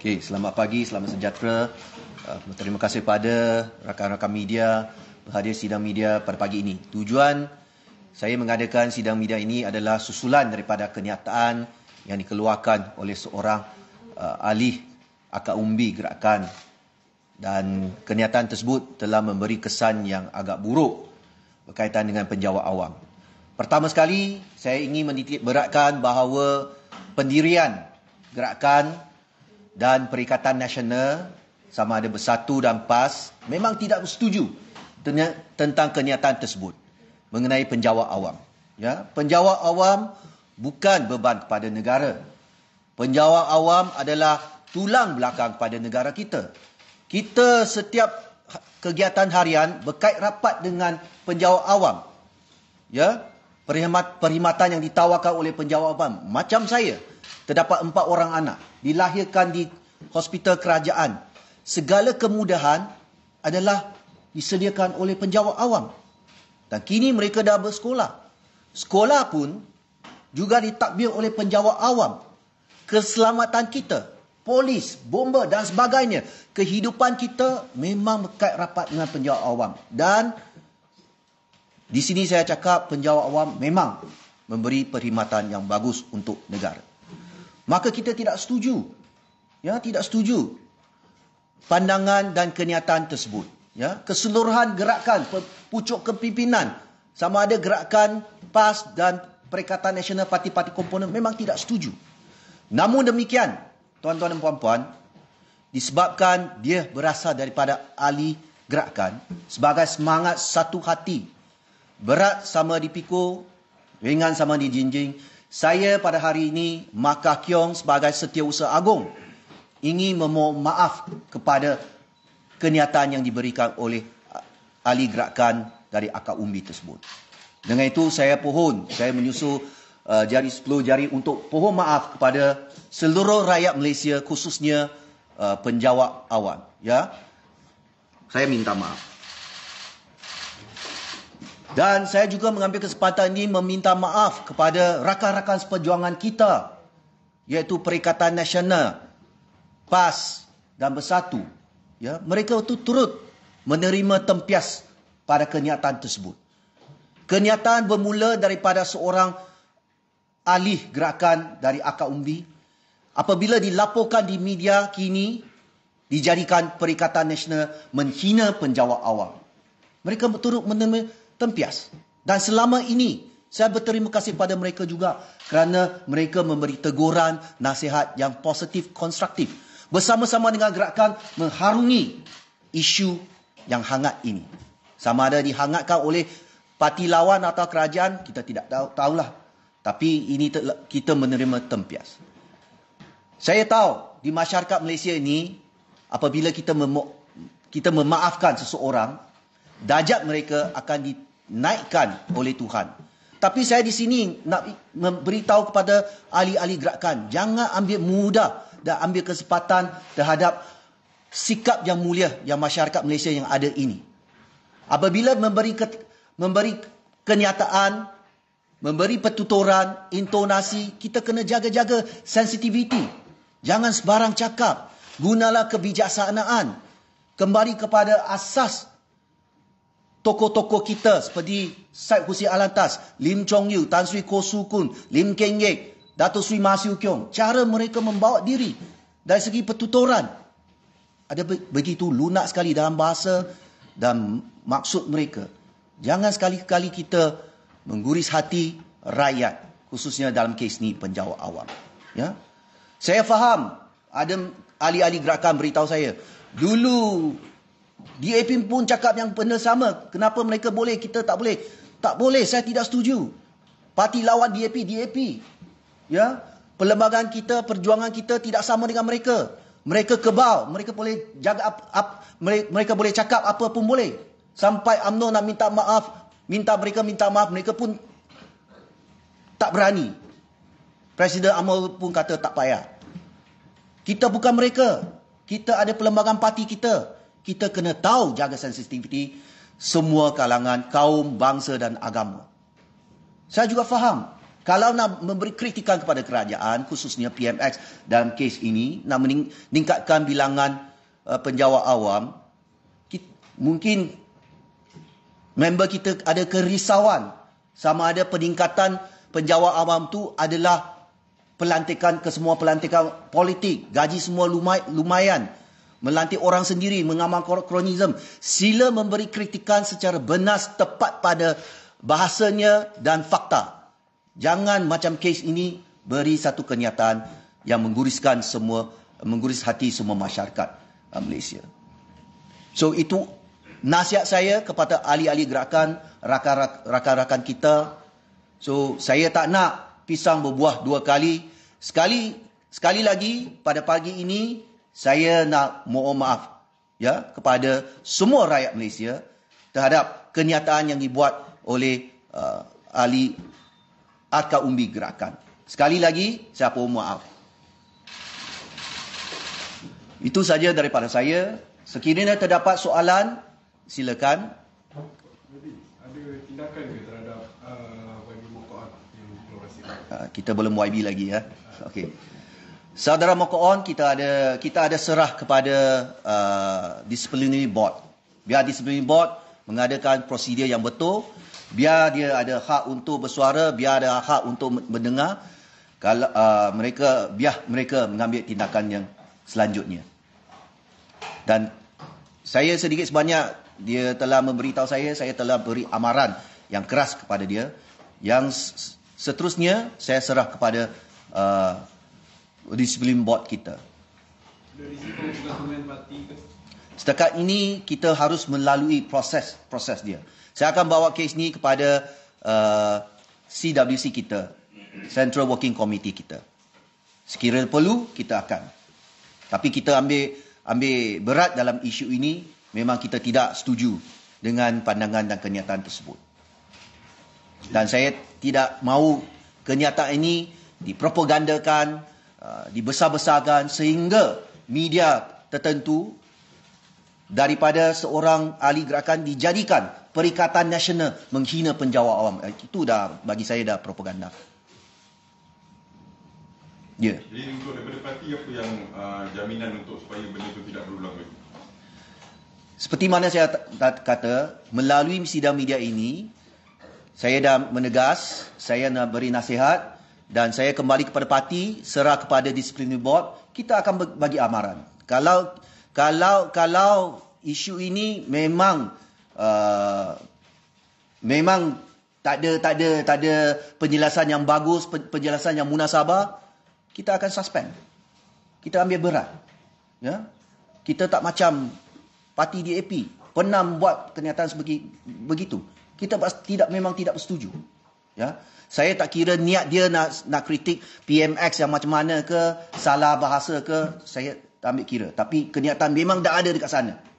Okay, selamat pagi, selamat sejahtera. Uh, terima kasih pada rakan-rakan media berhadir sidang media pada pagi ini. Tujuan saya mengadakan sidang media ini adalah susulan daripada kenyataan yang dikeluarkan oleh seorang uh, ahli akar umbi gerakan dan kenyataan tersebut telah memberi kesan yang agak buruk berkaitan dengan penjawat awam. Pertama sekali, saya ingin menitik beratkan bahawa pendirian gerakan dan Perikatan Nasional sama ada Bersatu dan PAS memang tidak setuju tentang kenyataan tersebut mengenai penjawat awam. Ya, penjawat awam bukan beban kepada negara. Penjawat awam adalah tulang belakang kepada negara kita. Kita setiap ha, kegiatan harian berkait rapat dengan penjawat awam. Ya, perkhidmatan yang ditawarkan oleh penjawat awam macam saya terdapat empat orang anak dilahirkan di hospital kerajaan segala kemudahan adalah disediakan oleh penjawat awam dan kini mereka dah bersekolah sekolah pun juga ditakbir oleh penjawat awam keselamatan kita polis bomba dan sebagainya kehidupan kita memang berkait rapat dengan penjawat awam dan di sini saya cakap penjawat awam memang memberi perkhidmatan yang bagus untuk negara maka kita tidak setuju ya tidak setuju pandangan dan kenyataan tersebut ya keseluruhan gerakan pucuk kepimpinan sama ada gerakan PAS dan Perikatan Nasional Parti-Parti Komponen memang tidak setuju. Namun demikian, tuan-tuan dan puan-puan, disebabkan dia berasal daripada ahli gerakan sebagai semangat satu hati. Berat sama dipikul, ringan sama dijinjing, saya pada hari ini Makah Kiong sebagai setiausaha agung ingin memohon maaf kepada kenyataan yang diberikan oleh ahli gerakan dari akar umbi tersebut. Dengan itu saya pohon, saya menyusul uh, jari sepuluh jari untuk pohon maaf kepada seluruh rakyat Malaysia khususnya uh, penjawab awan. Ya, saya minta maaf. Dan saya juga mengambil kesempatan ini meminta maaf kepada rakan-rakan seperjuangan kita iaitu Perikatan Nasional PAS dan Bersatu. Ya, mereka itu turut menerima tempias pada kenyataan tersebut. Kenyataan bermula daripada seorang alih gerakan dari Akak Umbi apabila dilaporkan di media kini dijadikan Perikatan Nasional menghina penjawab awam. Mereka turut menerima tempias. Dan selama ini, saya berterima kasih pada mereka juga kerana mereka memberi teguran, nasihat yang positif, konstruktif. Bersama-sama dengan gerakan mengharungi isu yang hangat ini. Sama ada dihangatkan oleh parti lawan atau kerajaan, kita tidak tahu, tahulah. Tapi ini kita menerima tempias. Saya tahu di masyarakat Malaysia ini, apabila kita, mem- kita memaafkan seseorang, dajat mereka akan ditemukan dinaikkan oleh Tuhan. Tapi saya di sini nak memberitahu kepada ahli-ahli gerakan, jangan ambil mudah dan ambil kesempatan terhadap sikap yang mulia yang masyarakat Malaysia yang ada ini. Apabila memberi ke, memberi kenyataan, memberi pertuturan, intonasi, kita kena jaga-jaga sensitiviti. Jangan sebarang cakap. Gunalah kebijaksanaan. Kembali kepada asas tokoh-tokoh kita seperti Syed Husi Alantas, Lim Chong Yu, Tan Sri Koh Sukun, Lim Keng Yek, Dato' Sri Masiu Kiong. Cara mereka membawa diri dari segi pertuturan. Ada begitu lunak sekali dalam bahasa dan maksud mereka. Jangan sekali-kali kita mengguris hati rakyat. Khususnya dalam kes ni penjawat awam. Ya? Saya faham. Ada ahli-ahli gerakan beritahu saya. Dulu DAP pun cakap yang benda sama. Kenapa mereka boleh, kita tak boleh. Tak boleh, saya tidak setuju. Parti lawan DAP, DAP. Ya, Perlembagaan kita, perjuangan kita tidak sama dengan mereka. Mereka kebal, mereka boleh jaga up, up, mereka, mereka boleh cakap apa pun boleh. Sampai UMNO nak minta maaf, minta mereka minta maaf, mereka pun tak berani. Presiden UMNO pun kata tak payah. Kita bukan mereka. Kita ada perlembagaan parti kita kita kena tahu jaga sensitiviti semua kalangan kaum, bangsa dan agama. Saya juga faham kalau nak memberi kritikan kepada kerajaan khususnya PMX dalam kes ini nak meningkatkan bilangan uh, penjawat awam kita, mungkin member kita ada kerisauan sama ada peningkatan penjawab awam tu adalah pelantikan ke semua pelantikan politik gaji semua lumayan, lumayan melantik orang sendiri, mengamal kronisme. Sila memberi kritikan secara benar tepat pada bahasanya dan fakta. Jangan macam kes ini beri satu kenyataan yang mengguriskan semua, mengguris hati semua masyarakat uh, Malaysia. So itu nasihat saya kepada ahli-ahli gerakan, rakan-rakan kita. So saya tak nak pisang berbuah dua kali. Sekali sekali lagi pada pagi ini saya nak mohon maaf ya kepada semua rakyat Malaysia terhadap kenyataan yang dibuat oleh uh, ahli Arka Umbi Gerakan. Sekali lagi, saya mohon maaf. Itu saja daripada saya. Sekiranya terdapat soalan, silakan. Ada tindakan ke terhadap uh, YB Mokoan yang keluar uh, Kita belum YB lagi ya. okay. Saudara Mokoon, kita ada kita ada serah kepada uh, disciplinary board. Biar disciplinary board mengadakan prosedur yang betul, biar dia ada hak untuk bersuara, biar ada hak untuk mendengar kalau uh, mereka biar mereka mengambil tindakan yang selanjutnya. Dan saya sedikit sebanyak dia telah memberitahu saya, saya telah beri amaran yang keras kepada dia. Yang seterusnya saya serah kepada uh, disiplin board kita. Setakat ini kita harus melalui proses-proses dia. Saya akan bawa kes ni kepada uh, CWC kita, Central Working Committee kita. Sekiranya perlu kita akan. Tapi kita ambil ambil berat dalam isu ini, memang kita tidak setuju dengan pandangan dan kenyataan tersebut. Dan saya tidak mahu kenyataan ini dipropagandakan, Ah, dibesar-besarkan sehingga media tertentu daripada seorang ahli gerakan dijadikan perikatan nasional menghina penjawat awam. Eh, itu dah bagi saya dah propaganda. Ya. Yeah. Jadi untuk daripada parti apa yang uh, jaminan untuk supaya benda itu tidak berulang lagi? Seperti mana saya kata, melalui sidang media ini, saya dah menegas, saya nak beri nasihat, dan saya kembali kepada parti serah kepada disiplin board kita akan bagi amaran kalau kalau kalau isu ini memang uh, memang tak ada tak ada tak ada penjelasan yang bagus penjelasan yang munasabah kita akan suspend kita ambil berat ya kita tak macam parti DAP pernah buat kenyataan sebegitu kita tidak memang tidak bersetuju ya saya tak kira niat dia nak nak kritik PMX yang macam mana ke salah bahasa ke saya tak ambil kira tapi kenyataan memang dah ada dekat sana